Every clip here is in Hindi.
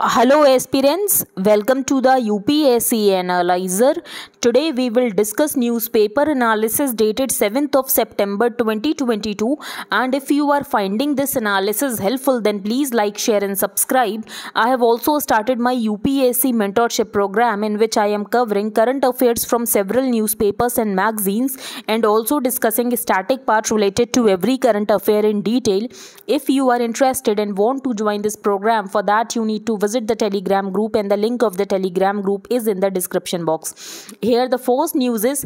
Hello aspirants, welcome to the UPSC Analyzer. Today we will discuss newspaper analysis dated 7th of September 2022 and if you are finding this analysis helpful then please like, share and subscribe. I have also started my UPSC mentorship program in which I am covering current affairs from several newspapers and magazines and also discussing static parts related to every current affair in detail. If you are interested and want to join this program for that you need to visit the telegram group and the link of the telegram group is in the description box here the first news is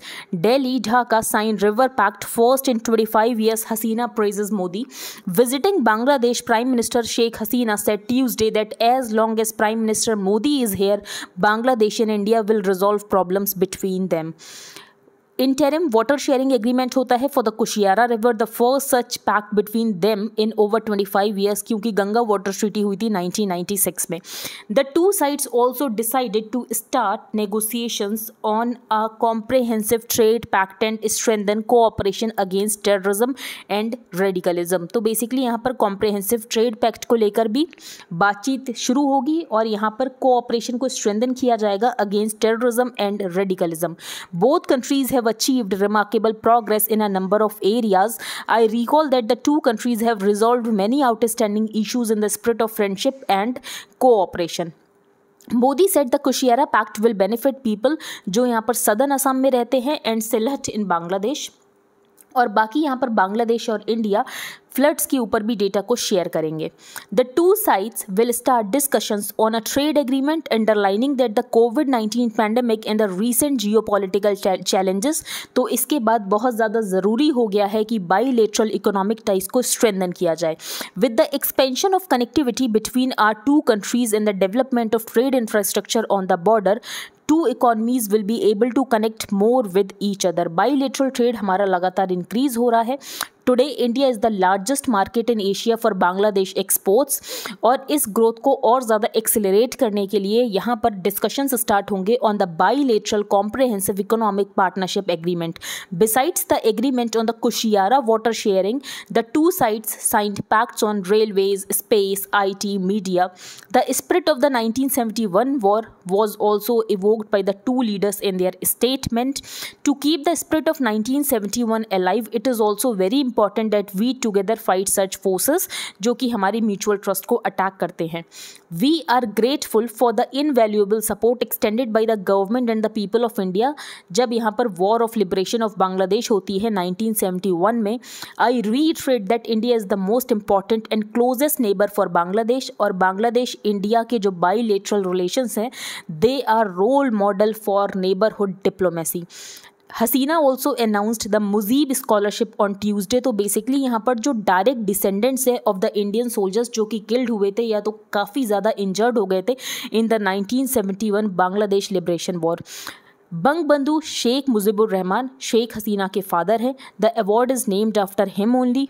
delhi dhaka signed river pact first in 25 years hasina praises modi visiting bangladesh prime minister sheikh hasina said tuesday that as long as prime minister modi is here bangladesh and india will resolve problems between them interim water sharing agreement होता है for the Kushiyara river the first such pact between them in over 25 five years क्योंकि गंगा वाटर ट्रीटी हुई थी 1996 में the two sides also decided to start negotiations on a comprehensive trade pact and strengthen cooperation against terrorism and radicalism तो बेसिकली यहाँ पर कॉम्प्रेहेंसिव ट्रेड पैक्ट को लेकर भी बातचीत शुरू होगी और यहाँ पर कोऑपरेशन को स्ट्रेंदन किया जाएगा against terrorism and radicalism both countries है achieved remarkable progress in a number of areas. I recall that the two countries have resolved many outstanding issues in the spirit of friendship and cooperation. Modi said the Kushiyara pact will benefit people who live in southern Assam and रहते in Bangladesh. और बाकी यहाँ पर बांग्लादेश और इंडिया फ्लड्स के ऊपर भी डेटा को शेयर करेंगे the two sides will start discussions on a trade agreement underlining that the COVID nineteen pandemic and the recent geopolitical challenges तो इसके बाद बहुत ज़्यादा ज़रूरी हो गया है कि बाईलेटरल इकोनॉमिक टाइज को स्ट्रेंदन किया जाए with the expansion of connectivity between our two countries in the development of trade infrastructure on the border two economies will be able to connect more with each other by trade हमारा लगातार इंक्रीज हो रहा है Today, India is the largest market in Asia for Bangladesh exports और इस growth को और ज़्यादा accelerate करने के discussions start on the bilateral comprehensive economic partnership agreement. Besides the agreement on the Kushiyara water sharing, the two sides signed pacts on railways, space, IT, media. The spirit of the 1971 war was also evoked by the two leaders in their statement. To keep the spirit of 1971 alive, it is also very important that we together fight such forces जो कि हमारी म्यूचुअल ट्रस्ट को अटैक करते हैं we are grateful for the invaluable support extended by the government and the people of India जब यहाँ पर war of liberation of Bangladesh होती है नाइनटीन सेवेंटी वन में I reiterate that India is the most important and closest neighbour for Bangladesh और बांग्लादेश इंडिया के जो लेटरल रिलेशन हैं they are role model for neighbourhood diplomacy Hasina also announced the Mujib scholarship on Tuesday तो बेसिकली यहाँ पर जो डायरेक्ट डिसेंडेंट्स है ऑफ द इंडियन सोल्जर्स जो कि किल्ड हुए थे या तो काफ़ी ज़्यादा इंजर्ड हो गए थे in the 1971 Bangladesh liberation war Bangabandhu Sheikh Mujibur Rahman Sheikh हसीना के फादर हैं the award is named after him only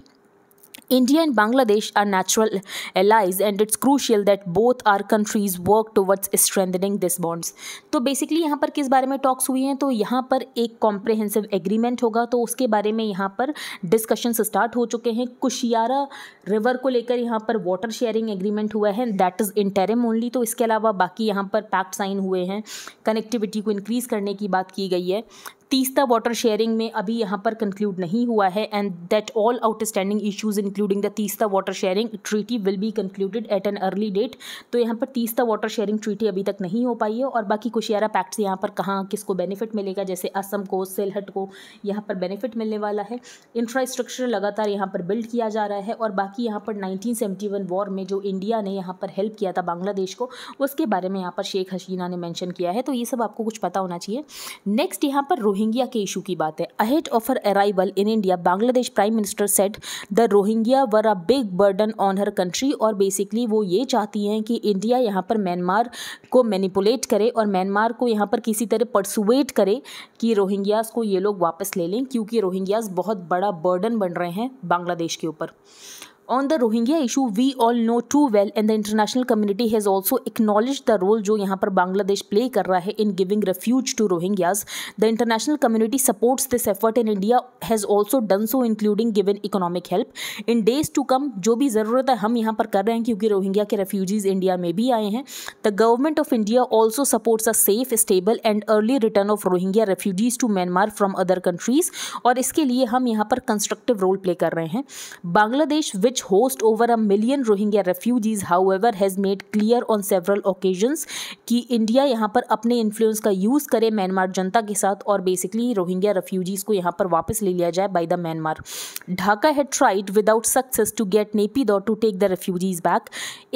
India and Bangladesh are natural allies and it's crucial that both our countries work towards strengthening this bonds. तो basically यहाँ पर किस बारे में talks हुई हैं तो यहाँ पर एक comprehensive agreement होगा तो उसके बारे में यहाँ पर discussions start हो चुके हैं कुशियारा river को लेकर यहाँ पर water sharing agreement हुआ है that is interim only तो इसके अलावा बाकी यहाँ पर pact sign हुए हैं connectivity को increase करने की बात की गई है तीसता वाटर शेयरिंग में अभी यहाँ पर कंक्लूड नहीं हुआ है and that all outstanding issues including the Teesta water sharing treaty will be concluded at an early date तो यहाँ पर तीसता वाटर शेयरिंग ट्रीटी अभी तक नहीं हो पाई है और बाकी कुशियारा पैक्ट यहाँ पर कहाँ किसको बेनिफिट मिलेगा जैसे असम को सेलहट को यहाँ पर बेनिफिट मिलने वाला है इंफ्रास्ट्रक्चर लगातार यहाँ पर बिल्ड किया जा रहा है और बाकी यहाँ पर नाइनटीन वॉर में जो इंडिया ने यहाँ पर हेल्प किया था बांग्लादेश को उसके बारे में यहाँ पर शेख हसीना ने मैंशन किया है तो ये सब आपको कुछ पता होना चाहिए नेक्स्ट यहाँ पर रोहिंग्या के इशू की बात है ahead of her arrival in India Bangladesh prime minister said the Rohingya were a big burden on her country और बेसिकली वो ये चाहती हैं कि इंडिया यहाँ पर म्यांमार को मैनिपुलेट करे और म्यांमार को यहाँ पर किसी तरह परसुएट करे कि रोहिंग्यास को ये लोग वापस ले लें क्योंकि रोहिंग्यास बहुत बड़ा बर्डन बन रहे हैं बांग्लादेश के ऊपर on the Rohingya issue we all know too well and the international community has also acknowledge the role जो यहाँ पर बांग्लादेश प्ले कर रहा है in giving refuge to Rohingyas the international community supports this effort in India has also done so including given in economic help in days to come जो भी जरूरत है हम यहाँ पर कर रहे हैं क्योंकि रोहिंग्या के रेफ्यूजीज इंडिया में भी आए हैं the government of India also supports a safe stable and early return of Rohingya refugees to Myanmar from other countries और इसके लिए हम यहाँ पर कंस्ट्रक्टिव रोल प्ले कर रहे हैं Bangladesh which which hosts over a million Rohingya refugees, however, has made clear on several occasions कि इंडिया यहाँ पर अपने इन्फ्लुएंस का यूज़ करे म्यांमार जनता के साथ और बेसिकली रोहिंग्या रेफ्यूजीज़ को यहाँ पर वापस ले लिया जाए by the Myanmar Dhaka had tried without success to get Naypyidaw to take the refugees back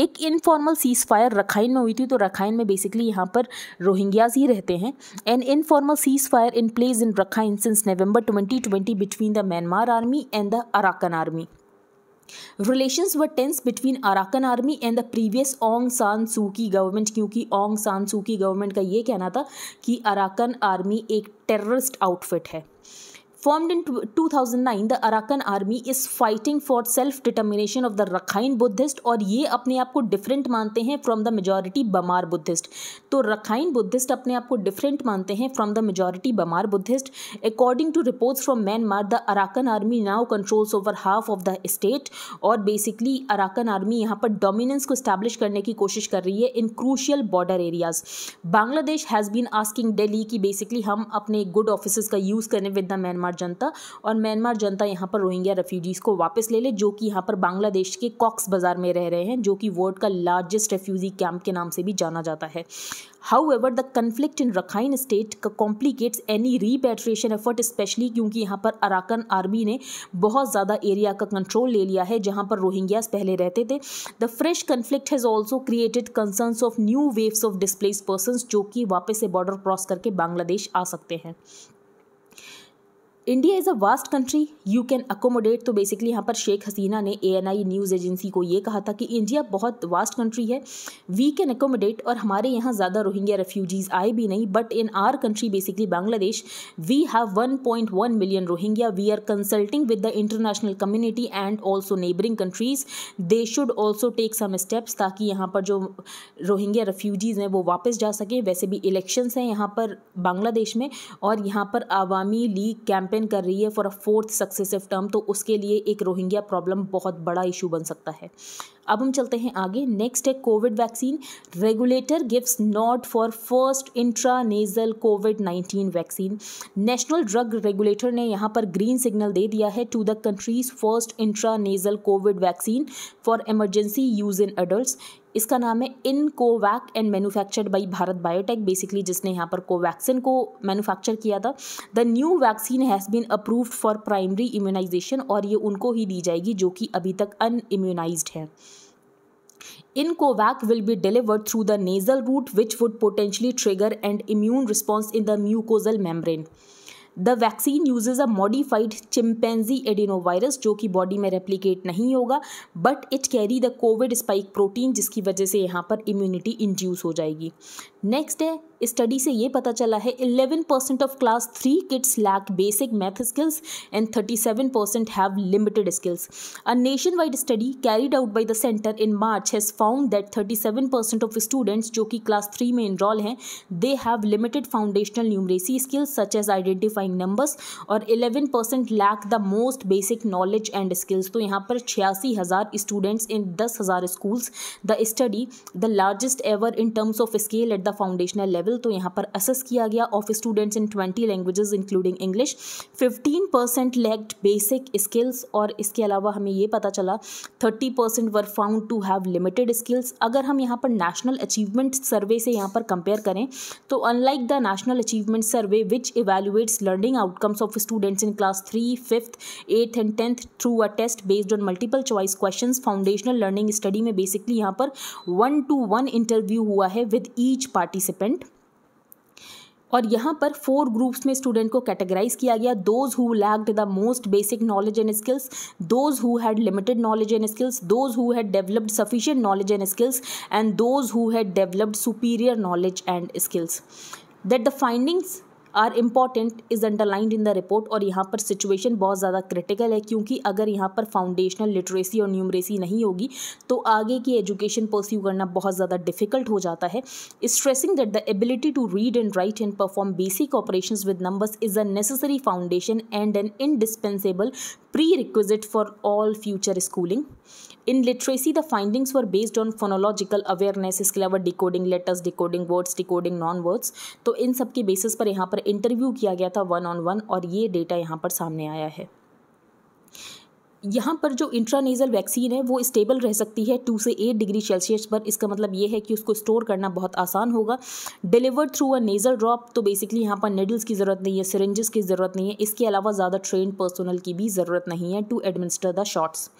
एक इनफॉर्मल सीज फायर रखाइन में हुई थी तो रखाइन में बेसिकली यहाँ पर रोहिंग्याज ही रहते हैं an informal ceasefire in place in Rakhine since November 2020 between the Myanmar army and the Arakan army relation were tense between Arakan army and the previous Aung San Suu की गवर्नमेंट क्योंकि ओंग सान सू की गवर्नमेंट का ये कहना था कि अराकन आर्मी एक टेररिस्ट आउटफिट है Formed in 2009, the Arakan army is fighting for self determination of the Rakhine Buddhist और ये अपने आप को डिफरेंट मानते हैं from the majority Bamar Buddhist तो रखाइन बुद्धिस्ट अपने आप को डिफरेंट मानते हैं from the majority Bamar Buddhist according to reports from Myanmar the Arakan army now controls over half of the state और बेसिकली अराकन आर्मी यहाँ पर डोमिनेंस को स्टैब्लिश करने की कोशिश कर रही है in crucial border areas Bangladesh has been asking Delhi कि बेसिकली हम अपने गुड ऑफिस का यूज़ करें with the Myanmar Myanmar junta और म्यांमार जनता यहाँ पर रोहिंग्या रेफ्यूजीज़ को वापस ले ले जो कि यहाँ पर बांग्लादेश के कॉक्स बाज़ार में रह रहे हैं जो कि वर्ल्ड का लार्जेस्ट रेफ्यूजी कैंप के नाम से भी जाना जाता है however the conflict in Rakhine state complicates any repatriation effort specially क्योंकि यहाँ पर अराकन आर्मी ने बहुत ज़्यादा एरिया का कंट्रोल ले लिया है जहाँ पर रोहिंग्यास पहले रहते थे the fresh conflict has also created concerns of new waves of displace person जो कि वापस से बॉर्डर क्रॉस करके बांग्लादेश आ सकते हैं India is a vast country you can accommodate तो बेसिकली यहाँ पर शेख हसीना ने आई न्यूज़ एजेंसी को ये कहा था कि इंडिया बहुत वास्ट कंट्री है वी कैन अकोमोडेट और हमारे यहाँ ज़्यादा रोहिंग्या रेफ्यूजीज़ आए भी नहीं but in our country basically Bangladesh we have one point one million Rohingya we are consulting with the international community and also neighbouring countries they should also take some steps ताकि यहाँ पर जो रोहिंग्या रेफ्यूजीज़ हैं वो वापस जा सकें वैसे भी इलेक्शंस हैं यहाँ पर बांग्लादेश में और यहाँ पर आवामी लीग कैंप कैंपेन कर रही है for a fourth successive term तो उसके लिए एक रोहिंग्या प्रॉब्लम बहुत बड़ा इशू बन सकता है अब हम चलते हैं आगे नेक्स्ट है Covid vaccine regulator gives not for first intra nasal Covid nineteen vaccine national drug regulator ने यहाँ पर ग्रीन सिग्नल दे दिया है to the country's first intra nasal Covid vaccine for emergency use in adult इसका नाम है iNCOVACC and manufactured by Bharat Biotech basically जिसने यहाँ पर कोवैक्सिन को मैन्युफैक्चर किया था the new vaccine has been approved for primary immunisation और ये उनको ही दी जाएगी जो कि अभी तक अन इम्यूनाइज है iNCOVACC will be delivered through the nasal route which would potentially trigger and immune response in the mucosal membrane the vaccine uses a modified chimpanzee adenovirus जो कि बॉडी में रेप्लीकेट नहीं होगा but it carry the Covid spike protein जिसकी वजह से यहाँ पर इम्यूनिटी इंड्यूस हो जाएगी नेक्स्ट है स्टडी से ये पता चला है 11 percent of class three kids lack basic math skills and 37 percent have limited skills a nationwide study carried out by the centre in March has found that 37 percent of students जो कि क्लास थ्री में इनरॉल हैं they have limited foundational numeracy skills such as identifying numbers और 11 percent lack the most basic knowledge and skills तो यहाँ पर छियासी हज़ार स्टूडेंट्स इन दस हज़ार schools the study the largest ever in terms of scale at the foundational level model तो यहाँ पर असेस किया गया of students in twenty languages including English fifteen percent lacked basic skills और इसके अलावा हमें ये पता चला thirty percent were found to have limited skills अगर हम यहाँ पर नेशनल अचीवमेंट सर्वे से यहाँ पर कंपेयर करें तो unlike the national achievement survey which evaluates learning outcomes of students in class three fifth eighth and tenth through a test based on multiple choice question foundational learning study में बेसिकली यहाँ पर वन टू वन इंटरव्यू हुआ है विद ईच पार्टिसिपेंट और यहाँ पर फोर ग्रुप्स में स्टूडेंट को कैटेगराइज किया गया those who lacked the most basic knowledge and skills those who had limited knowledge and skills those who had developed sufficient knowledge and skills and those who had developed superior knowledge and skills that the findings are important is underlined in the report और यहाँ पर सिचुएशन बहुत ज़्यादा क्रिटिकल है क्योंकि अगर यहाँ पर फाउंडेशनल लिटरेसी और न्यूमरेसी नहीं होगी तो आगे की एजुकेशन परस्यू करना बहुत ज़्यादा डिफिकल्ट हो जाता है stressing that the ability to read and write and perform basic operation with numbers is a necessary foundation and an indispensable prerequisite for all future schooling In literacy, the findings were based on phonological awareness इसके अलावा decoding letters, decoding words, decoding non-words तो इन सब के बेसिस पर यहाँ पर इंटरव्यू किया गया था वन ऑन वन और ये डेटा यहाँ पर सामने आया है यहाँ पर जो इंट्रानेजल वैक्सीन है वो स्टेबल रह सकती है टू से एट डिग्री सेल्सियस पर इसका मतलब ये है कि उसको स्टोर करना बहुत आसान होगा deliver through a nasal drop तो बेसिकली यहाँ पर नेडल्स की ज़रूरत नहीं है सिरेंजेस की ज़रूरत नहीं है इसके अलावा ज़्यादा ट्रेन पर्सनल की भी ज़रूरत नहीं है टू एडमिनिस्टर द शॉट्स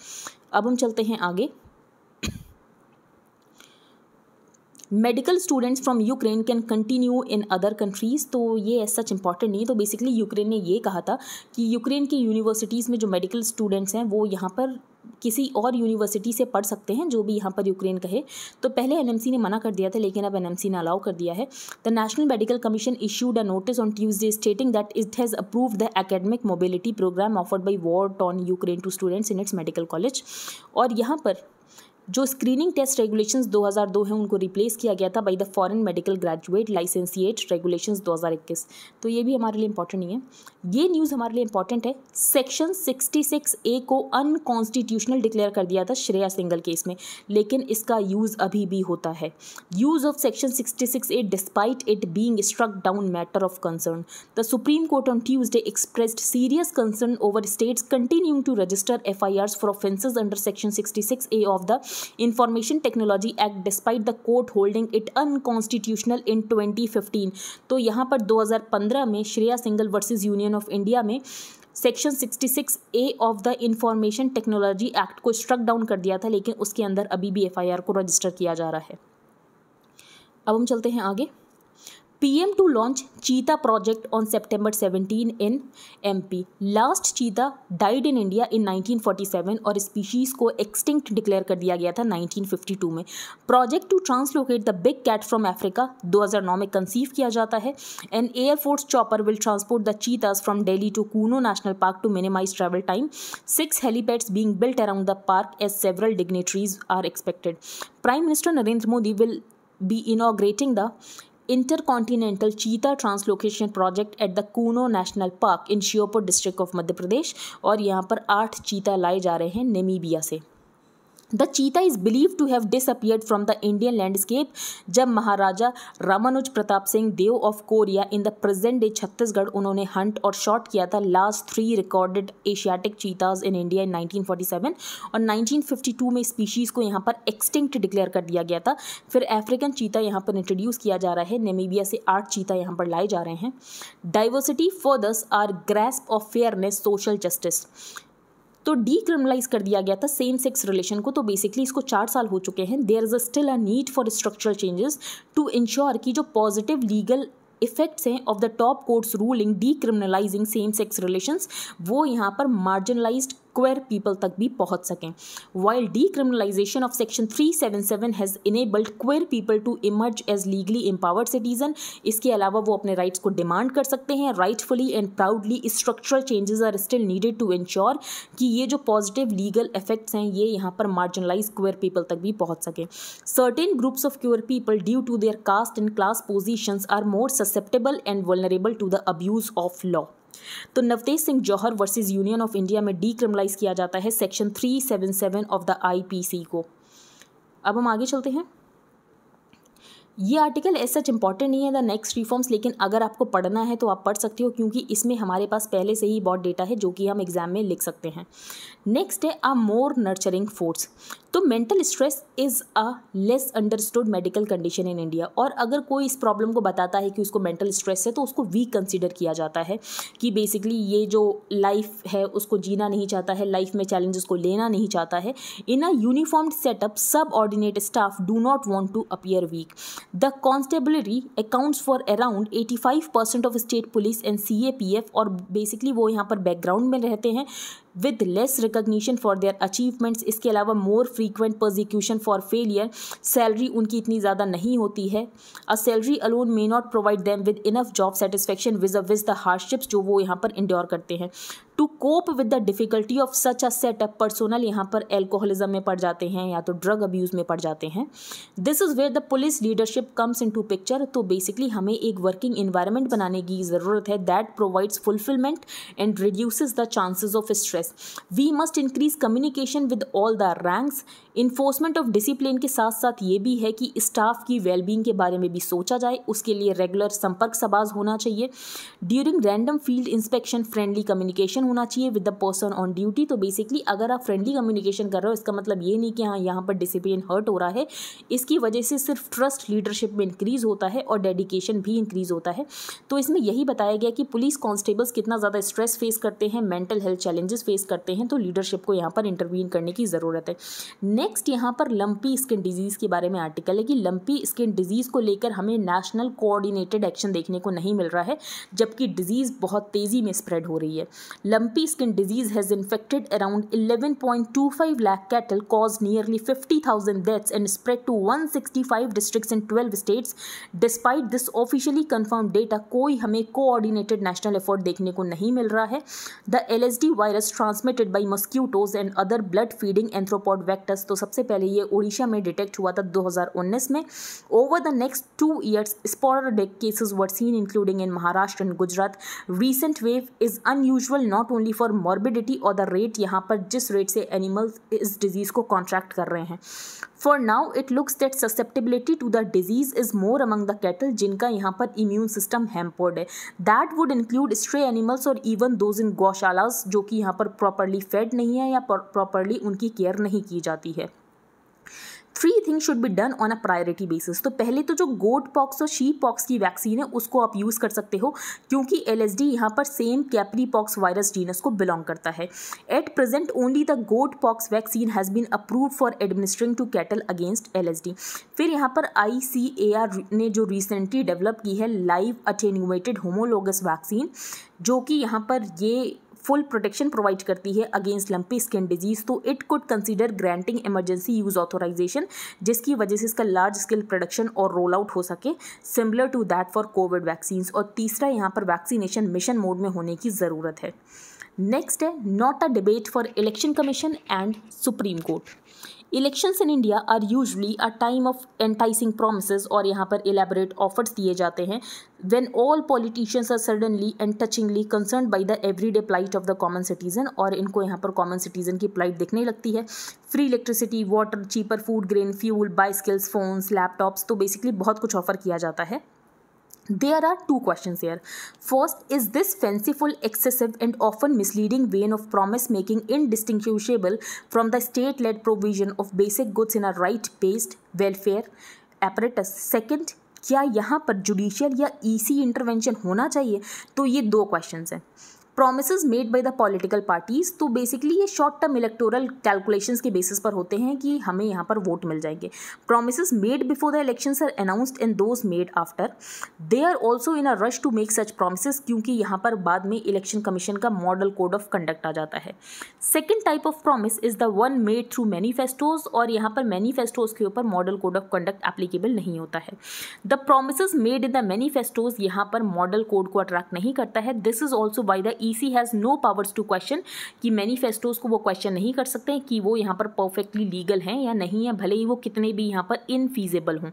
अब हम चलते हैं आगे medical students from Ukraine can continue in other countries तो ये सच इंपॉर्टेंट नहीं तो बेसिकली यूक्रेन ने ये कहा था कि यूक्रेन की यूनिवर्सिटीज़ में जो मेडिकल स्टूडेंट्स हैं वो यहाँ पर किसी और यूनिवर्सिटी से पढ़ सकते हैं जो भी यहाँ पर यूक्रेन कहे तो पहले एन ने मना कर दिया था लेकिन अब एन ने अलाउ कर दिया है the National Medical Commission issued a notice on Tuesday stating that it has approve the academic mobility programme offered by war torn Ukraine to students in its medical college और यहाँ पर जो स्क्रीनिंग टेस्ट हज़ार 2002 है उनको रिप्लेस किया गया था by the foreign medical graduate licentiate regulations 2021 तो ये भी हमारे लिए इंपॉर्टेंट नहीं है ये न्यूज़ हमारे लिए इंपॉर्टेंट है सेक्शन 66 ए को अनकॉन्स्टिट्यूशनल डिक्लेयर कर दिया था श्रेया सिंगल केस में लेकिन इसका यूज़ अभी भी होता है use of section sixty six A despite it being struck down matter of concern the Supreme Court on Tuesday expressed serious concern over states continue to register F I R for offences under section sixty six A of the Information Technology Act despite the court holding it unconstitutional in 2015 तो यहाँ पर 2015 में Shreya Singhal versus Union of India में section 66 A of the Information Technology Act को स्ट्रक डाउन कर दिया था लेकिन उसके अंदर अभी भी एफ को रजिस्टर किया जा रहा है अब हम चलते हैं आगे to launch cheetah project on Cheetah project in M P last cheetah died in India in nineteen forty seven और स्पीशीज़ को एक्सटिंक्ट डिक्लेयर कर दिया गया था नाइनटीन फिफ्टी टू में project to translocate the big cat from Africa दो हज़ार नौ में कंसीव किया जाता है an air force chopper will transport the cheetahs from Delhi to Kuno National Park to minimise travel time six helipads being built around the park as several dignitaries are expected prime minister Narendra Modi will be inaugurating द intercontinental cheetah translocation project at the Kuno National Park in Shiopur district of Madhya Pradesh और यहाँ पर आठ चीता लाए जा रहे हैं नेमीबिया से the cheetah is believe to have disappeared from the Indian landscape जब Maharaja Ramanuj Pratap Singh Deo of Korea in the present day Chhattisgarh उन्होंने हंट और शॉट किया था last three recorded Asiatic cheetahs in India in 1947 और 1952 में स्पीशीज़ को यहाँ पर एक्सटिंक्ट डिक्लेयर कर दिया गया था फिर अफ्रीकन चीता यहाँ पर इंट्रोड्यूस किया जा रहा है नेमीबिया से आठ चीता यहाँ पर लाए जा रहे हैं diversity furthers our grasp of fairness social justice तो डीक्रिमिनलाइज कर दिया गया था सेम सेक्स रिलेशन को तो बेसिकली इसको चार साल हो चुके हैं there is still a need for structural changes to ensure कि जो पॉजिटिव लीगल इफेक्ट्स हैं of the top court's ruling decriminalising same sex relations वो यहाँ पर मार्जिनलाइज्ड क्वेर पीपल तक भी पहुंच सकें while decriminalisation of section 377 has enabled queer people to emerge as legally empowered citizen इसके अलावा वो अपने राइट्स को डिमांड कर सकते हैं rightfully and proudly structural changes are still needed to ensure कि ये जो पॉजिटिव लीगल इफेक्ट्स हैं ये यहाँ पर मार्जिनलाइज क्वेर पीपल तक भी पहुँच सकें certain groups of queer people due to their caste and class positions are more susceptible and vulnerable to the abuse of law तो Navtej Singh Johar versus Union of India में डीक्रिमिनलाइज किया जाता है सेक्शन 377 ऑफ द आईपीसी को अब हम आगे चलते हैं ये आर्टिकल एज सच इंपॉर्टेंट नहीं है द नेक्स्ट रिफॉर्म्स लेकिन अगर आपको पढ़ना है तो आप पढ़ सकते हो क्योंकि इसमें हमारे पास पहले से ही बहुत डेटा है जो कि हम एग्जाम में लिख सकते हैं नेक्स्ट है अ मोर नर्चरिंग फोर्स तो mental stress is a less understood medical condition in India और अगर कोई इस प्रॉब्लम को बताता है कि उसको मेंटल स्ट्रेस है तो उसको वीक कंसिडर किया जाता है कि बेसिकली ये जो लाइफ है उसको जीना नहीं चाहता है लाइफ में चैलेंजेस को लेना नहीं चाहता है in a uniformed setup subordinate staff do not want to appear weak constabulary accounts for around eighty 85 percent of state police and C A P F और बेसिकली वो यहाँ पर बैकग्राउंड में रहते हैं with less recognition for their achievements इसके अलावा more frequent prosecution for failure salary उनकी इतनी ज़्यादा नहीं होती है a salary alone may not provide them with enough job satisfaction vis a vis the hardships जो वो यहाँ पर इंड्योर करते हैं to cope with the difficulty of such a setup personnel यहाँ पर एल्कोहलिज्म में पड़ जाते हैं या तो ड्रग अब्यूज़ में पड़ जाते हैं this is where the police leadership comes into picture तो बेसिकली हमें एक वर्किंग इन्वायरमेंट बनाने की ज़रूरत है that provides fulfilment and reduces the chances of stress progress we must increase communication with all the ranks enforcement of discipline के साथ साथ ये भी है कि स्टाफ की वेलबींग के बारे में भी सोचा जाए उसके लिए रेगुलर संपर्क सबाज होना चाहिए during random field inspection friendly communication होना चाहिए with the person on duty तो बेसिकली अगर आप फ्रेंडली कम्युनिकेशन कर रहे हो इसका मतलब ये नहीं कि हाँ यहाँ पर डिसिप्लिन हर्ट हो रहा है इसकी वजह से सिर्फ ट्रस्ट लीडरशिप में इंक्रीज़ होता है और डेडिकेशन भी इंक्रीज़ होता है तो इसमें यही बताया गया कि पुलिस कॉन्स्टेबल्स कितना ज़्यादा स्ट्रेस फेस करते हैं मेंटल हेल्थ चैलेंजेस फेस करते हैं तो लीडरशिप को यहाँ पर इंटरवीन करने की ज़रूरत है नेक्स्ट यहाँ पर लंपी स्किन डिजीज़ के बारे में आर्टिकल है कि लंपी स्किन डिजीज़ को लेकर हमें नेशनल कोऑर्डिनेटेड एक्शन देखने को नहीं मिल रहा है जबकि डिजीज़ बहुत तेज़ी में स्प्रेड हो रही है lumpy skin disease has infected around eleven point two five lakh cattle cause nearly fifty thousand deaths and spread to one sixty five districts in twelve states despite this officially confirm data कोई हमें कोऑर्डिनेटेड नेशनल एफर्ट देखने को नहीं मिल रहा है the L virus transmitted by mosquitoes and other blood feeding arthropod vectors तो सबसे पहले ये उड़ीसा में डिटेक्ट हुआ था 2019 में over the next two years sporadic cases were seen including in Maharashtra and Gujarat recent wave is unusual not only for morbidity और द रेट यहाँ पर जिस रेट से एनिमल्स इस डिजीज़ को कॉन्ट्रैक्ट कर रहे हैं for now it looks that susceptibility to the disease is more among the cattle जिनका यहाँ पर इम्यून सिस्टम हेम्पर्ड है that would include stray animals और इवन दोज इन गौशालाज जो कि यहाँ पर प्रॉपरली फेड नहीं है या प्रॉपरली उनकी केयर नहीं की जाती है three things should be done on a priority basis तो पहले तो जो गोट पॉक्स और शीप पॉक्स की वैक्सीन है उसको आप यूज़ कर सकते हो क्योंकि एल एस डी यहाँ पर same capripox virus genus को बिलोंग करता है at present only the goat pox vaccine has been approve for administering to cattle against L S D फिर यहाँ पर आई सी ए आर ने जो रिसेंटली डेवलप की है लाइव अटेन्यूएटेड होमोलोगस वैक्सीन जो कि यहाँ पर ये फुल प्रोटेक्शन प्रोवाइड करती है अगेंस्ट लंपी स्किन डिजीज तो it could consider granting emergency use authorisation जिसकी वजह से इसका लार्ज स्केल प्रोडक्शन और रोल आउट हो सके similar to that for Covid vaccine और तीसरा यहाँ पर वैक्सीनेशन मिशन मोड में होने की ज़रूरत है नेक्स्ट है not a debate for Election Commission and Supreme Court elections in India are usually a time of enticing promise और यहाँ पर एलेबरेट ऑफर्स दिए जाते हैं when all politicians are suddenly and touchingly concern by the every day plight of the common citizen और इनको यहाँ पर कॉमन सिटीजन की प्लाइट देखने लगती है free electricity water cheaper food grain fuel bicycles phones laptops तो बेसिकली बहुत कुछ ऑफर किया जाता है There are two questions here. First, is this fanciful, excessive, and often misleading vein of promise making indistinguishable from the state led provision of basic goods in a right based welfare apparatus? Second, क्या यहाँ पर जुडिशियल या ईसी इंटरवेंशन होना चाहिए तो ये दो क्वेश्चंस हैं promise made by the political parties तो बेसिकली ये शॉर्ट टर्म इलेक्टोरल कैलकुलेशन के बेसिस पर होते हैं कि हमें यहाँ पर वोट मिल जाएंगे promise made before the election are announced and those made after they are also in a rush to make such promise क्योंकि यहाँ पर बाद में इलेक्शन कमीशन का मॉडल कोड ऑफ कंडक्ट आ जाता है second type of promise is the one made through manifestos और यहाँ पर मैनीफेस्टोज के ऊपर model code of conduct applicable नहीं होता है the promise made in the मैनीफेस्टोज यहाँ पर मॉडल कोड को अट्रैक्ट नहीं करता है this is also by the EC has no powers to question कि मैनिफेस्टोज़ को वो क्वेश्चन नहीं कर सकते कि वो यहाँ पर परफेक्टली लीगल हैं या नहीं है भले ही वो कितने भी यहाँ पर इनफीजेबल हों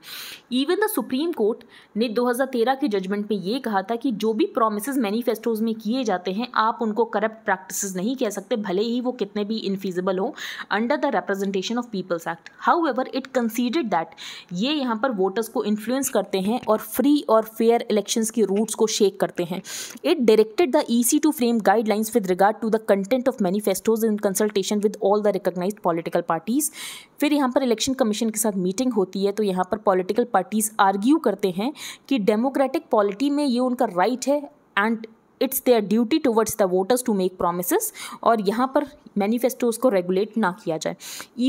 इवन द सुप्रीम कोर्ट ने 2013 के जजमेंट में ये कहा था कि जो भी प्रोमिस मैनिफेस्टोज़ में किए जाते हैं आप उनको करप्ट प्रैक्टिस नहीं कह सकते भले ही वो कितने भी इनफीजेबल हों under the Representation of People's Act however it considered that ये यहाँ पर वोटर्स को इन्फ्लुएंस करते हैं और फ्री और फेयर इलेक्शंस के रूट्स को शेक करते हैं it directed the EC to frame guidelines with regard to the content of manifestos in consultation with all the recognized political parties फिर यहाँ पर इलेक्शन कमीशन के साथ मीटिंग होती है तो यहाँ पर पॉलिटिकल पार्टीज आर्ग्यू करते हैं कि डेमोक्रेटिक पॉलिटी में ये उनका राइट है and it's their duty towards the voters to make promise और यहाँ पर मैनिफेस्टोज को रेगुलेट ना किया जाए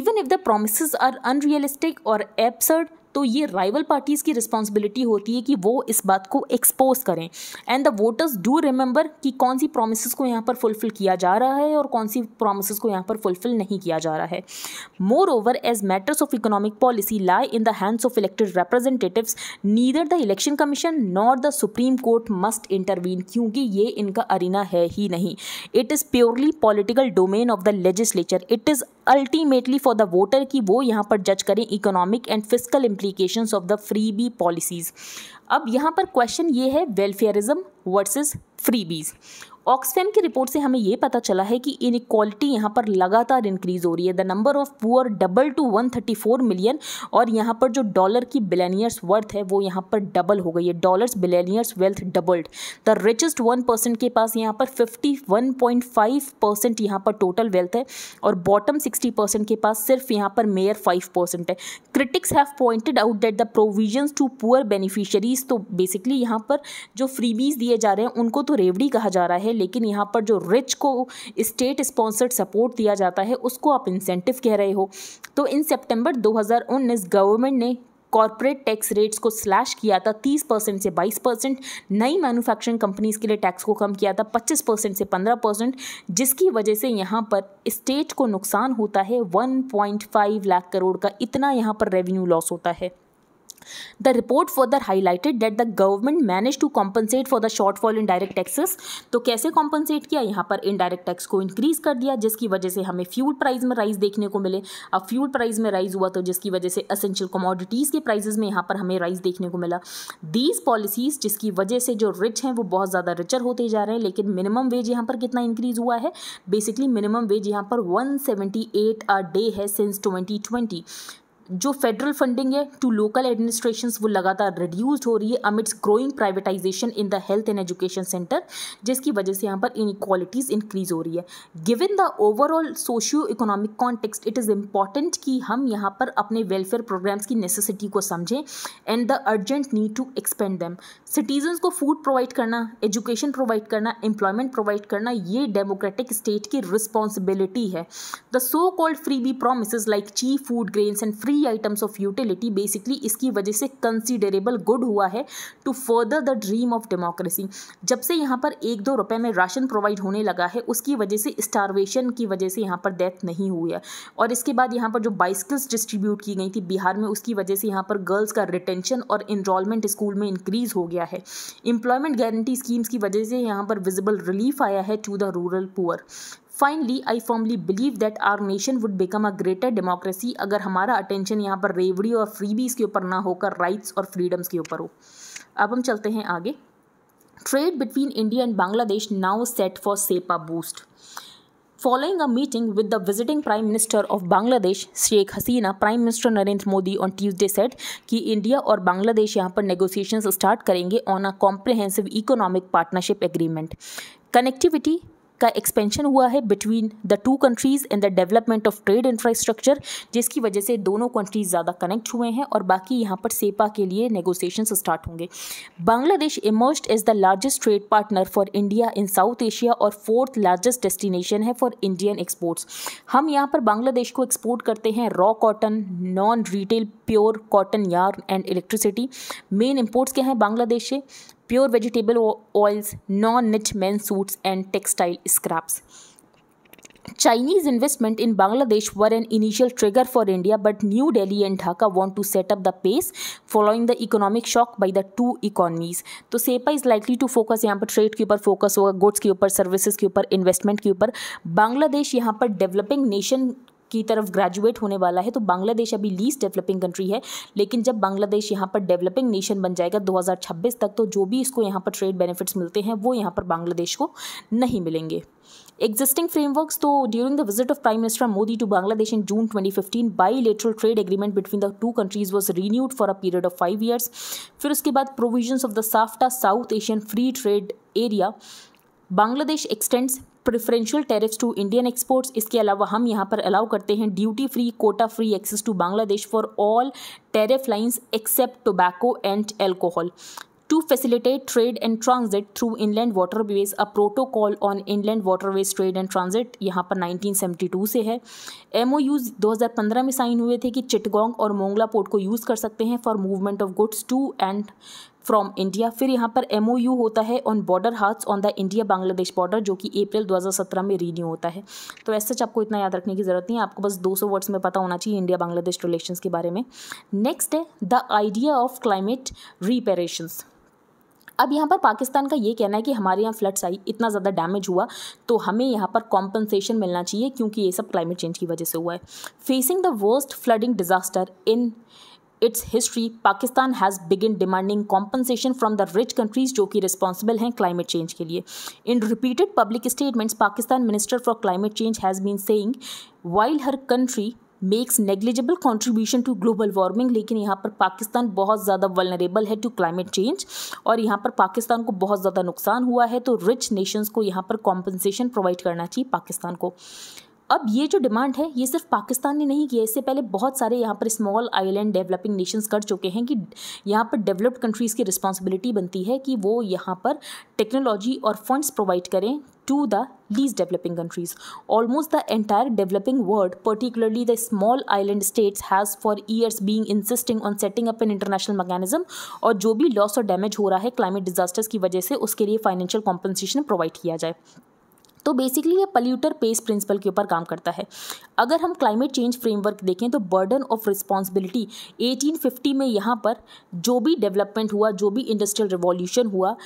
even if the promise are unrealistic और एबसर्ड तो ये राइवल पार्टीज़ की रिस्पॉन्सिबिलिटी होती है कि वो इस बात को एक्सपोज करें and the voters do remember कि कौन सी प्रोमिस को यहाँ पर फुलफ़िल किया जा रहा है और कौन सी प्रोमिस को यहाँ पर फुलफ़िल नहीं किया जा रहा है moreover as matters of economic policy lie in the hands of elected representative neither the Election Commission nor the Supreme Court must intervene क्योंकि ये इनका अरिना है ही नहीं it is purely political domain of the legislature it is ultimately for the voter कि वो यहाँ पर जज करें economic and physical implication of the freebie policies अब यहाँ पर क्वेश्चन ये है वेलफेयरिज्म वर्सेस बीज ऑक्सफैम की रिपोर्ट से हमें यह पता चला है कि इन इक्वालिटी यहाँ पर लगातार इंक्रीज हो रही है the number of poor double to 134 million और यहाँ पर जो डॉलर की बिलेनियर्स वर्थ है वो यहाँ पर डबल हो गई है dollars billionaires wealth doubled the richest one percent के पास यहाँ पर 51.5 परसेंट यहाँ पर टोटल वेल्थ है और बॉटम 60 परसेंट के पास सिर्फ यहाँ पर मेयर 5 परसेंट है critics have pointed out that the provision to poor beneficiaries तो बेसिकली यहाँ पर जो फ्रीबीज दिए जा रहे हैं उनको तो रेवड़ी कहा जा रहा है है लेकिन यहाँ पर जो रिच को स्टेट स्पॉन्सर्ड सपोर्ट दिया जाता है उसको आप इंसेंटिव कह रहे हो तो इन सेप्टेम्बर दो गवर्नमेंट ने कॉरपोरेट टैक्स रेट्स को स्लैश किया था 30 परसेंट से 22 परसेंट नई मैन्युफैक्चरिंग कंपनीज के लिए टैक्स को कम किया था 25 परसेंट से 15 परसेंट जिसकी वजह से यहाँ पर स्टेट को नुकसान होता है 1.5 लाख करोड़ का इतना यहाँ पर रेवेन्यू लॉस होता है The report further highlighted that the government managed to compensate for the shortfall in direct taxes. तो कैसे compensate किया यहाँ पर indirect tax को increase कर दिया जिसकी वजह से हमें fuel price में rise देखने को मिले अब fuel price में rise हुआ तो जिसकी वजह से essential commodities के prices में यहाँ पर हमें rise देखने को मिला These policies जिसकी वजह से जो rich हैं वो बहुत ज़्यादा richer होते जा रहे हैं लेकिन minimum wage यहाँ पर कितना increase हुआ है बेसिकली मिनिमम वेज यहाँ पर 178 अ डे है सिंस 2020 जो फेडरल फंडिंग है टू लोकल एडमिनिस्ट्रेशन वो लगातार रिड्यूस्ड हो रही है amidst growing privatisation in the health and education centre जिसकी वजह से यहाँ पर इनक्वालिटीज़ इंक्रीज हो रही है given the overall socio economic context it is important कि हम यहाँ पर अपने वेलफेयर प्रोग्राम्स की नेसेसिटी को समझें and the urgent need to expand them citizens को फूड प्रोवाइड करना एजुकेशन प्रोवाइड करना एम्प्लॉयमेंट प्रोवाइड करना ये डेमोक्रेटिक स्टेट की रिस्पॉन्सिबिलिटी है the so called freebie promise like cheap food grains and free three items of utility basically इसकी वजह से कंसिडरेबल गुड हुआ है to further the dream of democracy जब से यहाँ पर एक दो रुपए में राशन प्रोवाइड होने लगा है उसकी वजह से स्टारवेशन की वजह से यहाँ पर डेथ नहीं हुई है और इसके बाद यहाँ पर जो बाइसिकल्स डिस्ट्रीब्यूट की गई थी बिहार में उसकी वजह से यहाँ पर गर्ल्स का रिटेंशन और इनरोलमेंट स्कूल में इंक्रीज़ हो गया है इंप्लॉयमेंट गारंटी स्कीम्स की वजह से यहाँ पर विजिबल रिलीफ आया है to the rural poor finally I formally believe that our nation would become a greater democracy अगर हमारा अटेंशन यहाँ पर रेवड़ी और फ्रीबीज के ऊपर ना होकर राइट्स और फ्रीडम्स के ऊपर हो अब हम चलते हैं आगे trade between India and Bangladesh now set for CEPA boost Following a meeting with the visiting Prime Minister of Bangladesh, Sheikh Hasina, Prime Minister Narendra Modi on Tuesday said कि इंडिया और बांग्लादेश यहाँ पर नेगोशिएशंस स्टार्ट करेंगे on a comprehensive economic partnership agreement connectivity का एक्सपेंशन हुआ है between the two countries and the development of trade infrastructure जिसकी वजह से दोनों कंट्रीज़ ज़्यादा कनेक्ट हुए हैं और बाकी यहाँ पर सेपा के लिए नेगोसिएशन स्टार्ट होंगे Bangladesh emerge as the largest trade partner for India in South Asia और फोर्थ लार्जेस्ट डेस्टिनेशन है फॉर इंडियन एक्सपोर्ट्स हम यहाँ पर बांग्लादेश को एक्सपोर्ट करते हैं raw cotton non retail pure cotton yarn and electricity main imports क्या हैं बांग्लादेश से pure vegetable oils, non knit men's suits, and textile scraps. Chinese investment in Bangladesh were an initial trigger for India, but New Delhi and Dhaka want to set up the pace following the economic shock by the two economies. तो CEPA is likely to focus यहाँ पर ट्रेड के ऊपर फोकस होगा गुड्स के ऊपर सर्विसेज के ऊपर इन्वेस्टमेंट के ऊपर बांग्लादेश यहाँ पर डेवलपिंग नेशन की तरफ ग्रेजुएट होने वाला है तो बांग्लादेश अभी लीस्ट डेवलपिंग कंट्री है लेकिन जब बांग्लादेश यहाँ पर डेवलपिंग नेशन बन जाएगा 2026 तक तो जो भी इसको यहाँ पर ट्रेड बेनिफिट्स मिलते हैं वो यहाँ पर बांग्लादेश को नहीं मिलेंगे एग्जिस्टिंग फ्रेमवर्क्स तो during the visit of Prime Minister Modi to Bangladesh in June 2015 lateral trade agreement between the two countries was renewed for a period of five years फिर उसके बाद provision of the SAFTA South Asian Free Trade Area Bangladesh extends preferential tariffs to Indian exports इसके अलावा हम यहाँ पर अलाउ करते हैं duty free quota free access to Bangladesh for all tariff lines except tobacco and alcohol to facilitate trade and transit through inland waterways a protocol on inland waterways trade and transit यहाँ पर 1972 से है एम ओ दो हज़ार पंद्रह में साइन हुए थे कि चिटगोंग और मोंगला पोर्ट को यूज़ कर सकते हैं for movement of goods to and from India फिर यहाँ पर एम होता है on border haats on the India Bangladesh border जो कि अप्रैल 2017 में रीन्यू होता है तो ऐसे आपको इतना याद रखने की ज़रूरत नहीं है आपको बस 200 वर्ड्स में पता होना चाहिए इंडिया बांग्लादेश रिलेशन के बारे में नेक्स्ट है the idea of climate reparations अब यहाँ पर पाकिस्तान का ये कहना है कि हमारे यहाँ फ्लड्स आई इतना ज़्यादा डैमेज हुआ तो हमें यहाँ पर कॉम्पनसेशन मिलना चाहिए क्योंकि ये सब क्लाइमेट चेंज की वजह से हुआ है facing the worst flooding disaster in its history Pakistan has begin demanding compensation from the rich countries जो कि रिस्पॉन्सिबल हैं क्लाइमेट चेंज के लिए in repeated public statements Pakistan minister for climate change has been saying while her country makes negligible contribution to global warming लेकिन यहाँ पर पाकिस्तान बहुत ज़्यादा वलनरेबल है टू क्लाइमेट चेंज और यहाँ पर पाकिस्तान को बहुत ज़्यादा नुकसान हुआ है तो रिच नेशंस को यहाँ पर कॉम्पनसेशन प्रोवाइड करना चाहिए पाकिस्तान को अब ये जो डिमांड है ये सिर्फ पाकिस्तान ने नहीं किया इससे पहले बहुत सारे यहाँ पर स्मॉल आइलैंड डेवलपिंग नेशंस कर चुके हैं कि यहाँ पर डेवलप्ड कंट्रीज़ की रिस्पॉन्सिबिलिटी बनती है कि वो यहाँ पर टेक्नोलॉजी और फंड्स प्रोवाइड करें to the least developing countries almost the entire developing world particularly the small island states has for years being insisting on setting up an international mechanism और जो भी लॉस और डैमेज हो रहा है क्लाइमेट डिजास्टर्स की वजह से उसके लिए फाइनेंशियल कॉम्पनसेशन प्रोवाइड किया जाए तो बेसिकली ये पल्यूटर पेस प्रिंसिपल के ऊपर काम करता है अगर हम क्लाइमेट चेंज फ्रेमवर्क देखें तो बर्डन ऑफ रिस्पॉन्सिबिलिटी 1850 में यहाँ पर जो भी डेवलपमेंट हुआ जो भी इंडस्ट्रियल रिवॉल्यूशन हुआ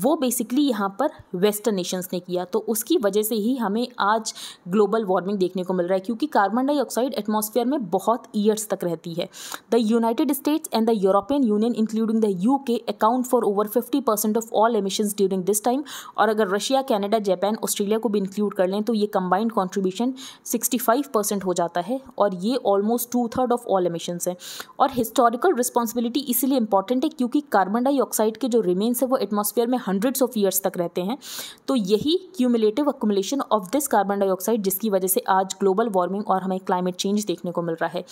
वो बेसिकली यहाँ पर वेस्टर्न नेशंस ने किया तो उसकी वजह से ही हमें आज ग्लोबल वार्मिंग देखने को मिल रहा है क्योंकि कार्बन डाइऑक्साइड एटमॉस्फेयर में बहुत ईयर्स तक रहती है the United States and the European Union including the U K account for over fifty percent of all emissions during this time और अगर रशिया कैनेडा जापान ऑस्ट्रेलिया को भी इंक्लूड कर लें तो ये combined contribution sixty five percent हो जाता है और ये almost two third of all emissions हैं और हिस्टोरिकल रिस्पॉन्सिबिलिटी इसलिए इंपॉर्टेंट है क्योंकि कार्बन डाइऑक्साइड के जो रिमेन्स है वो एटमॉस्फेयर में हंड्रेड्स ऑफ ईयर्स तक रहते हैं तो यही cumulative accumulation of this carbon dioxide जिसकी वजह से आज ग्लोबल वार्मिंग और हमें क्लाइमेट चेंज देखने को मिल रहा है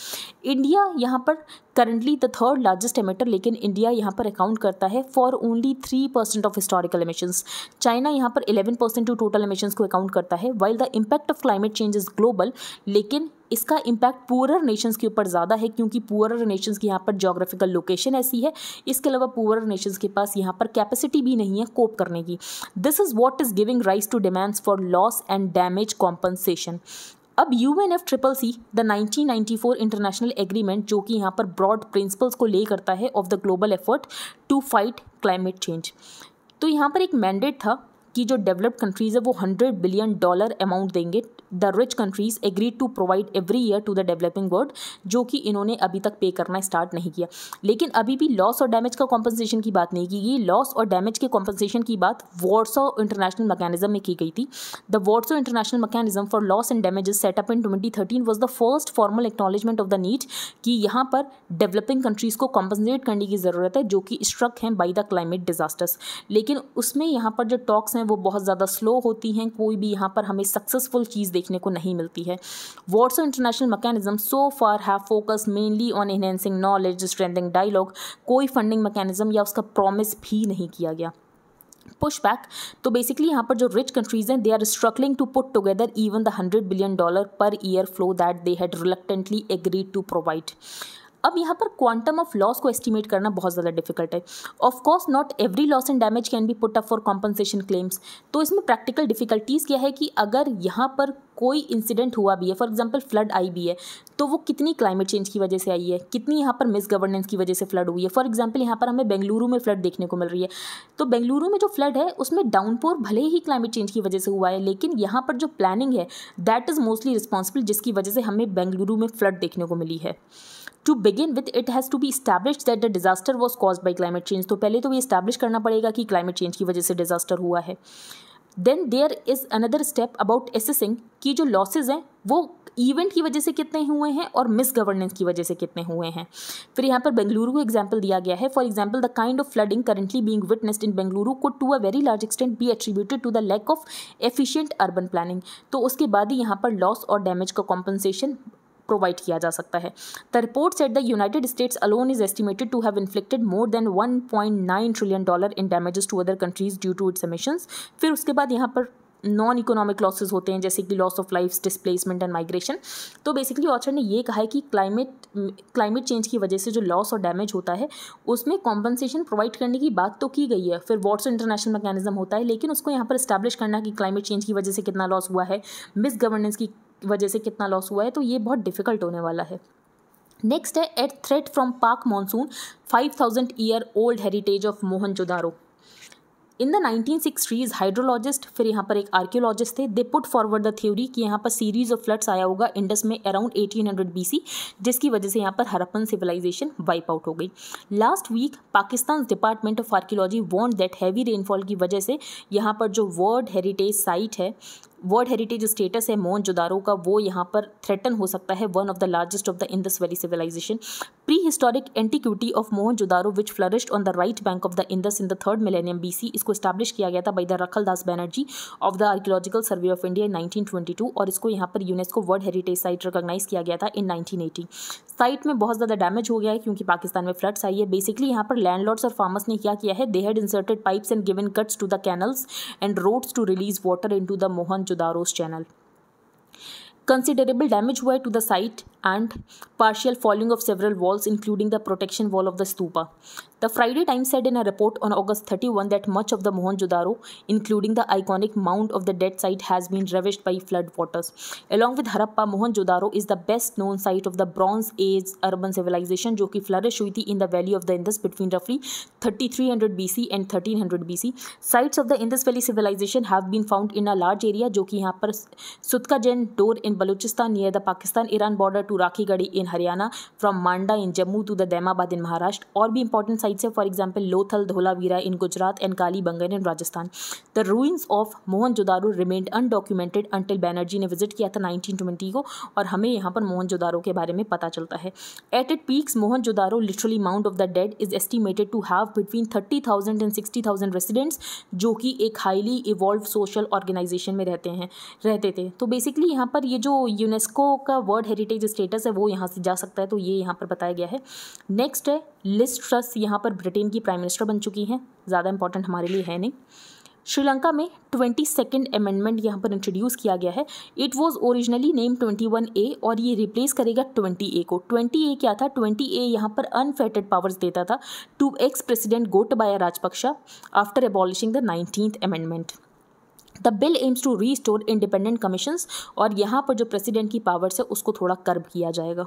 इंडिया यहाँ पर currently the third largest emitter लेकिन इंडिया यहाँ पर अकाउंट करता है for only three percent of historical emissions China यहाँ पर eleven percent to total emissions को अकाउंट करता है while the impact of climate change is global लेकिन इसका इम्पैक्ट पुअर नेशंस के ऊपर ज़्यादा है क्योंकि पुअर नेशंस की यहाँ पर जोग्राफिकल लोकेशन ऐसी है इसके अलावा पुअर नेशंस के पास यहाँ पर कैपेसिटी भी नहीं है कोप करने की this is what is giving rise to demands for loss and damage compensation अब U N F triple C the 1994 international agreement जो कि यहाँ पर ब्रॉड प्रिंसिपल्स को ले करता है of the global effort to fight climate change तो यहाँ पर एक मैंडेट था कि जो डेवलप्ड कंट्रीज़ है वो हंड्रेड बिलियन डॉलर अमाउंट देंगे the rich countries agreed to provide every year to the developing world जो कि इन्होंने अभी तक पे करना स्टार्ट नहीं किया लेकिन अभी भी लॉस और डैमेज का कॉम्पनसेशन की बात नहीं की गई लॉस और डैमेज के कॉम्पनसेशन की बात वॉर्सो इंटरनेशनल मैकेनिज्म में की गई थी the Warsaw International Mechanism for loss and damage setup in twenty thirteen was the first formal acknowledgement of the need कि यहाँ पर डेवलपिंग कंट्रीज़ को कॉम्पनसेट करने की ज़रूरत है जो कि स्ट्रक हैं बाई द क्लाइमेट डिजास्टर्स लेकिन उसमें यहाँ पर जो टॉक्स हैं वो बहुत ज़्यादा स्लो होती हैं कोई भी यहाँ पर हमें सक्सेसफुल चीज़ देखने को नहीं मिलती है वॉट्सन International Mechanism so far have focus mainly on enhancing knowledge strengthening dialogue कोई फंडिंग मैकेनिज्म या उसका प्रॉमिस भी नहीं किया गया पुश बैक तो बेसिकली यहाँ पर जो रिच कंट्रीज हैं they are struggling to put together even the hundred billion dollar per year flow that they had reluctantly agreed to provide अब यहाँ पर क्वांटम ऑफ लॉस को एस्टिमेट करना बहुत ज़्यादा डिफिकल्ट है of course not every loss and damage can be put up for compensation claims तो इसमें प्रैक्टिकल डिफिकल्टीज़ क्या है कि अगर यहाँ पर कोई इंसिडेंट हुआ भी है फॉर एग्जाम्पल फ्लड आई भी है तो वो कितनी क्लाइमेट चेंज की वजह से आई है कितनी यहाँ पर मिस गवर्नेंस की वजह से फ्लड हुई है फॉर एग्जाम्पल यहाँ पर हमें बेंगलुरु में फ्लड देखने को मिल रही है तो बेंगलुरु में जो फ्लड है उसमें डाउनपोर भले ही क्लाइमेट चेंज की वजह से हुआ है लेकिन यहाँ पर जो प्लानिंग है दैट इज़ मोस्टली रिस्पॉन्सिबल जिसकी वजह से हमें बेंगलुरु में फ्लड देखने को मिली है to begin with it has to be establish that the disaster was cause by climate change तो पहले तो ये इस्टेब्लिश करना पड़ेगा कि क्लाइमेट चेंज की वजह से डिजास्टर हुआ है then there is another step about assessing की जो लॉसेज हैं वो इवेंट की वजह से कितने हुए हैं और मिस गवर्नेंस की वजह से कितने हुए हैं फिर यहाँ पर बेंगलुरु को एग्जाम्पल दिया गया है for example the kind of flooding currently being witnessed in Bengaluru could to a very large extent be attributed to the lack of efficient urban planning तो उसके बाद ही यहाँ पर लॉस और डैमेज का कॉम्पनसेशन प्रोवाइड किया जा सकता है the report said the United States alone is estimated to have inflicted more than 1.9 trillion dollar in damages to other countries due to its emissions फिर उसके बाद यहाँ पर नॉन इकोनॉमिक लॉसेज होते हैं जैसे कि loss of life displacement and migration तो बेसिकली ऑथर ने ये कहा है कि क्लाइमेट क्लाइमेट चेंज की वजह से जो लॉस और डैमेज होता है उसमें कॉम्पनसेशन प्रोवाइड करने की बात तो की गई है फिर वॉट्स इंटरनेशनल मैकेनिज्म होता है लेकिन उसको यहाँ पर स्टैब्लिश करना कि क्लाइमेट चेंज की वजह से कितना लॉस हुआ है मिस गवर्नेंस की वजह से कितना लॉस हुआ है तो ये बहुत डिफिकल्ट होने वाला है नेक्स्ट है at threat from Pak monsoon thousand year old heritage of Mohenjodaro in the nineteen six threes hydrologist फिर यहाँ पर एक आर्कियोलॉजिस्ट थे they put forward the theory कि यहाँ पर सीरीज ऑफ फ्लड्स आया होगा इंडस में अराउंड 1800 सी जिसकी वजह से यहाँ पर हरप्पन सिविलाइजेशन वाइप आउट हो गई last week Pakistan department of archaeology warned that heavy rainfall की वजह से यहाँ पर जो वर्ल्ड हेरिटेज साइट है वर्ल्ड हेरिटेज स्टेटस है मोन जोदारो का वो यहाँ पर थ्रेटन हो सकता है one of the largest of the Indus valley civilisation prehistoric antiquity of Mohenjodaro which flourished on the right bank of the Indus in the third millennium BC इसको स्टैब्लिश किया गया था by the Rakhal Das Banerjee of the archaeological survey of India in two और इसको यहाँ पर UNESCO world heritage site recognise किया गया था इन एटी साइट में बहुत ज़्यादा डैमेज हो गया है क्योंकि पाकिस्तान में फ्लड्स आई है बेसिकली यहाँ पर लैंडलॉर्ड्स और फार्मर्स ने क्या किया है they had inserted pipes and given cuts to the canals and roads to release water into the Mohenjo Daros channel. Considerable damage were to the site and partial falling of several walls, including the protection wall of the stupa. The Friday Times said in a report on August 31 that much of the Mohenjo-daro, including the iconic mound of the dead site, has been ravished by flood waters. Along with Harappa, Mohenjo-daro is the best known site of the Bronze Age urban civilization, which flourished flourish in the valley of the Indus between roughly 3300 BC and 1300 BC. Sites of the Indus Valley civilization have been found in a large area, which कि यहाँ पर Sutka in Balochistan near the Pakistan Iran border to Rakhi Garhi in Haryana from Manda in Jammu to the Daimabad in Maharashtra और भी इंपॉर्टेंट साइट्स है for example Lothal Dholavira in Gujarat and Kalibangan in Rajasthan the ruins of Mohenjodaro remained undocumented until Banerjee ने विजिट किया था नाइनटीन ट्वेंटी को और हमें यहाँ पर मोहन जोदारो के बारे में पता चलता है at at peaks Mohenjodaro literally mount of the dead is estimated to have between thirty thousand and sixty thousand residents जो कि एक हाईली इवॉल्व सोशल ऑर्गेनाइजेशन में रहते हैं रहते थे तो बेसिकली यहाँ पर ये जो यूनेस्को का वर्ल्ड हेरिटेज स्टेटस है वो यहाँ से जा सकता है तो ये यहाँ पर बताया गया है नेक्स्ट है लिस्ट ट्रस्ट यहाँ पर ब्रिटेन की प्राइम मिनिस्टर बन चुकी हैं ज़्यादा इंपॉर्टेंट हमारे लिए है नहीं श्रीलंका में ट्वेंटी सेकेंड अमेंडमेंट यहाँ पर इंट्रोड्यूस किया गया है it was originally name twenty one A और ये रिप्लेस करेगा ट्वेंटी ए को ट्वेंटी ए क्या था ट्वेंटी ए यहाँ पर अनफेटेड पावर्स देता था to ex president Gotabaya Rajapaksa after abolishing the nineteenth amendment the bill aims to restore independent commissions और यहाँ पर जो प्रेसिडेंट की पावर्स है उसको थोड़ा कर्ब किया जाएगा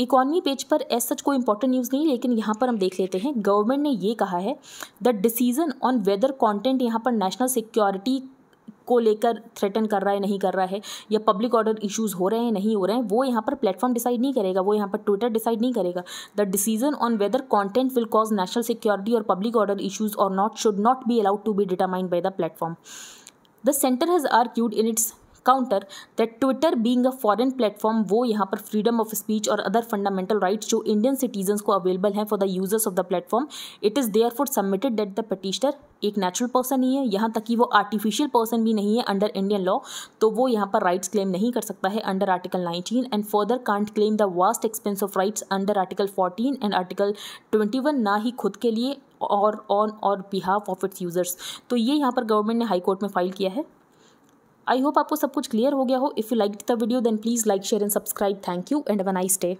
इकॉनमी पेज पर एज सच कोई इंपॉर्टेंट न्यूज़ नहीं लेकिन यहाँ पर हम देख लेते हैं गवर्नमेंट ने ये कहा है the decision on whether content यहाँ पर नेशनल सिक्योरिटी को लेकर थ्रेटन कर रहा है नहीं कर रहा है या पब्लिक ऑर्डर इश्यूज़ हो रहे हैं नहीं हो रहे हैं वो यहाँ पर प्लेटफॉर्म डिसाइड नहीं करेगा वो यहाँ पर ट्विटर डिसाइड नहीं करेगा the decision on whether content will cause national security और पब्लिक ऑर्डर इशूज़ और not should not be allowed to be determined by the platform the centre has argued in its counter that Twitter being a foreign platform वो यहाँ पर फ्रीडम ऑफ स्पीच और अदर फंडामेंटल राइट्स जो इंडियन सिटीजन को अवेलेबल हैं for the users of the platform it is there for submitted date the petitioner एक नेचुरल पर्सन ही है यहाँ तक कि वो आर्टिफिशियल पर्सन भी नहीं है अंडर इंडियन लॉ तो वो यहाँ पर राइट्स क्लेम नहीं कर सकता है under article 19 and further can't claim the vast expanse of rights under article 14 and article 21 ना ही खुद के लिए और ऑन और बिहाफ ऑफ इट्स यूज़र्स तो ये यहाँ पर गवर्नमेंट ने हाई कोर्ट में फाइल किया है आई होप आपको सब कुछ क्लियर हो गया हो if you like the video then please like share and subscribe thank you and one I stay